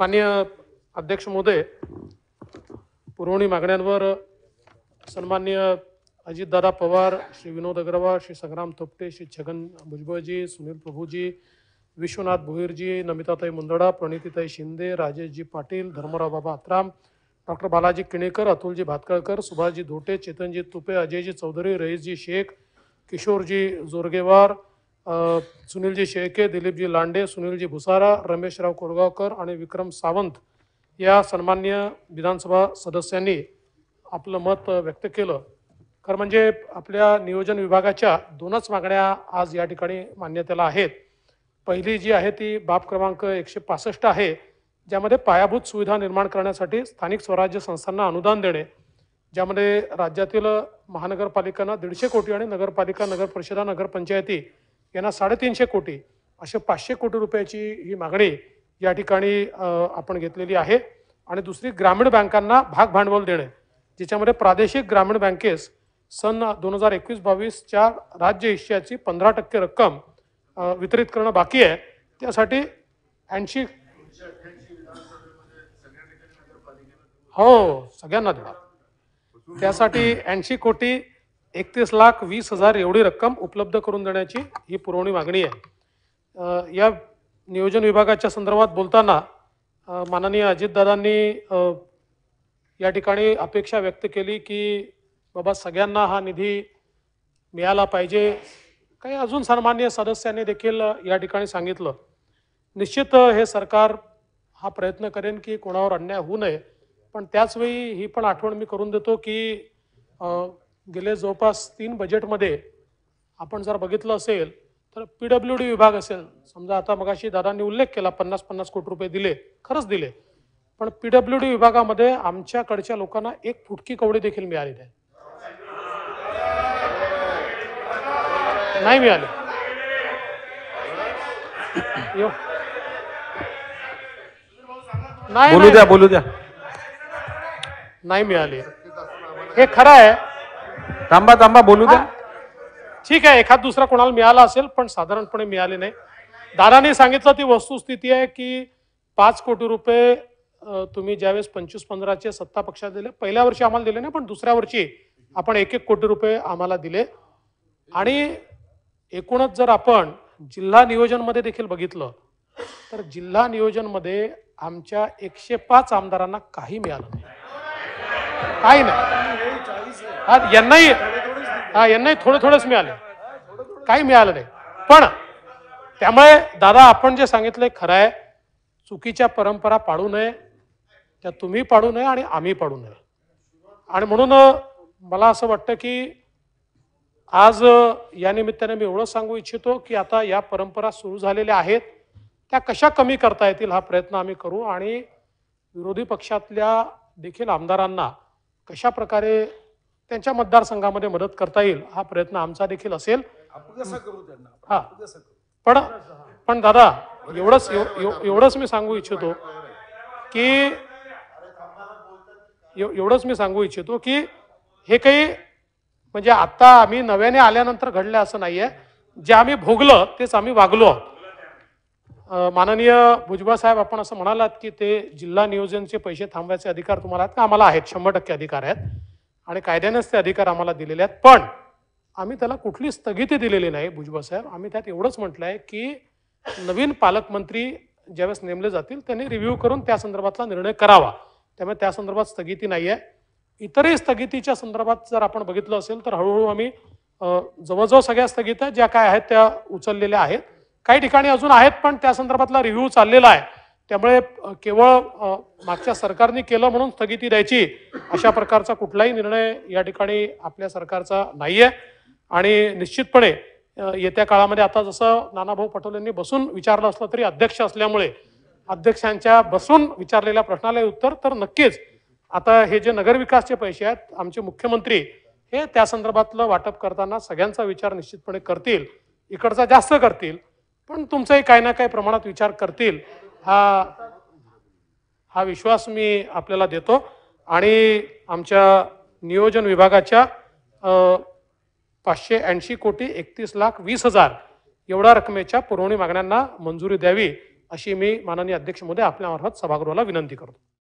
माननीय अध्यक्ष महोदय पुरवणी मागण्यांवर सन्मान्य अजितदादा पवार श्री विनोद अग्रवाल श्री संग्राम थोपटे श्री छगन भुजबळजी सुनील प्रभूजी विश्वनाथ भोईरजी नमिताताई मुंदडा प्रणितीताई शिंदे राजेशजी पाटील धर्मराव बाबा आत्राम डॉक्टर बालाजी किणेकर अतुलजी भातकळकर सुभाषजी धोटे चेतनजी तुपे अजयजी चौधरी रईसजी शेख किशोरजी जोरगेवार सुनीलजी शेळके दिलीपजी लांडे सुनीलजी भुसारा रमेशराव कोरगावकर आणि विक्रम सावंत या सन्मान्य विधानसभा सदस्यांनी आपलं मत व्यक्त केलं खरं म्हणजे आपल्या नियोजन विभागाच्या दोनच मागण्या आज या ठिकाणी मान्यतेला आहेत पहिली जी आहे ती बाब क्रमांक एकशे पासष्ट आहे ज्यामध्ये पायाभूत सुविधा निर्माण करण्यासाठी स्थानिक स्वराज्य संस्थांना अनुदान देणे ज्यामध्ये राज्यातील महानगरपालिकांना दीडशे कोटी आणि नगरपालिका नगर परिषदा नगरपंचायती यांना साडेतीनशे कोटी असे पाचशे कोटी रुपयाची ही मागणी या ठिकाणी आपण घेतलेली आहे आणि दुसरी ग्रामीण बँकांना भाग भांडवल देणे ज्याच्यामध्ये प्रादेशिक ग्रामीण बँकेस सन दोन हजार एकवीस बावीसच्या राज्य हिश्याची पंधरा टक्के रक्कम वितरित करणं बाकी आहे त्यासाठी ऐंशी हो सगळ्यांना देणार त्यासाठी ऐंशी कोटी एकतीस लाख वीस हजार एवढी रक्कम उपलब्ध करून देण्याची ही पुरवणी मागणी आहे या नियोजन विभागाच्या संदर्भात बोलताना माननीय अजितदादांनी या ठिकाणी अपेक्षा व्यक्त केली की बाबा सगळ्यांना हा निधी मिळाला पाहिजे काही अजून सन्मान्य सदस्यांनी देखील या ठिकाणी सांगितलं निश्चित हे सरकार हा प्रयत्न करेन की कोणावर अन्याय होऊ नये पण त्याचवेळी ही पण आठवण मी करून देतो की गेले जवळपास तीन बजेटमध्ये आपण जर बघितलं असेल तर पी डब्ल्यू डी विभाग असेल समजा आता मगाशी दादांनी उल्लेख केला पन्नास पन्नास कोटी रुपये दिले खरंच दिले पण पी डब्ल्यू डी विभागामध्ये आमच्याकडच्या लोकांना एक फुटकी कवडी देखील मिळाली आहे नाही मिळाले बोलू द्या बोलू द्या नाही मिळाली हे खरं आहे थांबा थांबा बोलू द्या ठीक आहे एखाद दुसरा कोणाला मिळाला असेल पण साधारणपणे मिळाले नाही दादाने सांगितलं ती वस्तुस्थिती आहे की पाच कोटी रुपये तुम्ही ज्यावेळेस पंचवीस पंधराचे सत्ता पक्षात दिले पहिल्या वर्षी आम्हाला दिले नाही पण दुसऱ्या वर्षी आपण एक एक कोटी रुपये आम्हाला दिले आणि एकूणच जर आपण जिल्हा नियोजनमध्ये देखील बघितलं तर जिल्हा नियोजनमध्ये आमच्या एकशे पाच आमदारांना काही मिळालं नाही काही नाही हा यांनाही हा यांनाही थोडं थोडंच मिळालं काही मिळालं नाही पण त्यामुळे दादा आपण जे सांगितलं खरं आहे चुकीच्या परंपरा पाडू नये त्या तुम्ही पाडू नये आणि आम्ही पाडू नये आणि म्हणून मला असं वाटतं की आज या निमित्ताने मी एवढं सांगू इच्छितो की आता या परंपरा सुरू झालेल्या आहेत त्या कशा कमी करता येतील हा प्रयत्न आम्ही करू आणि विरोधी पक्षातल्या देखील आमदारांना कशा प्रकारे त्यांच्या मतदारसंघामध्ये मदत करता येईल हा प्रयत्न आमचा देखील असेल हा पण पण दादा एवढंच एवढंच मी सांगू इच्छितो की एवढंच मी सांगू इच्छितो की हे काही म्हणजे आता आम्ही नव्याने आल्यानंतर घडलं असं नाहीये जे आम्ही भोगलं तेच आम्ही वागलो माननीय भुजबळ साहेब आपण असं म्हणालात की ते जिल्हा नियोजनचे पैसे थांबवायचे अधिकार तुम्हाला आहेत का आम्हाला आहेत शंभर टक्के अधिकार आहेत आणि कायद्यानेच ते अधिकार आम्हाला दिलेले आहेत पण आम्ही त्याला कुठली स्थगिती दिलेली नाही भुजबळ साहेब आम्ही त्यात एवढंच म्हटलं आहे की नवीन पालकमंत्री ज्यावेळेस नेमले जातील त्यांनी रिव्ह्यू करून त्या संदर्भातला निर्णय करावा त्यामुळे त्या संदर्भात स्थगिती नाही आहे इतरही स्थगितीच्या संदर्भात जर आपण बघितलं असेल तर हळूहळू आम्ही जवळजवळ सगळ्या स्थगित ज्या काय आहेत त्या उचललेल्या आहेत काही ठिकाणी अजून आहेत पण त्या संदर्भातला रिव्ह्यू चाललेला आहे त्यामुळे केवळ मागच्या सरकारने केलं म्हणून स्थगिती द्यायची अशा प्रकारचा कुठलाही निर्णय या ठिकाणी आपल्या सरकारचा नाही आहे आणि निश्चितपणे येत्या काळामध्ये आता जसं नानाभाऊ पटोलेंनी बसून विचारलं असलं तरी अध्यक्ष असल्यामुळे अध्यक्षांच्या बसून विचारलेल्या प्रश्नाला उत्तर तर नक्कीच आता हे जे नगरविकासचे पैसे आहेत आमचे मुख्यमंत्री हे त्या संदर्भातलं वाटप करताना सगळ्यांचा विचार निश्चितपणे करतील इकडचा जास्त करतील पण तुमचाही काही ना काही प्रमाणात विचार करतील हा हा विश्वास मी आपल्याला देतो आणि आमच्या नियोजन विभागाच्या पाचशे ऐंशी कोटी एकतीस लाख वीस हजार एवढ्या रकमेच्या पुरवणी मागण्यांना मंजुरी द्यावी अशी मी माननीय अध्यक्ष मोदी आपल्यामार्फत सभागृहाला विनंती करतो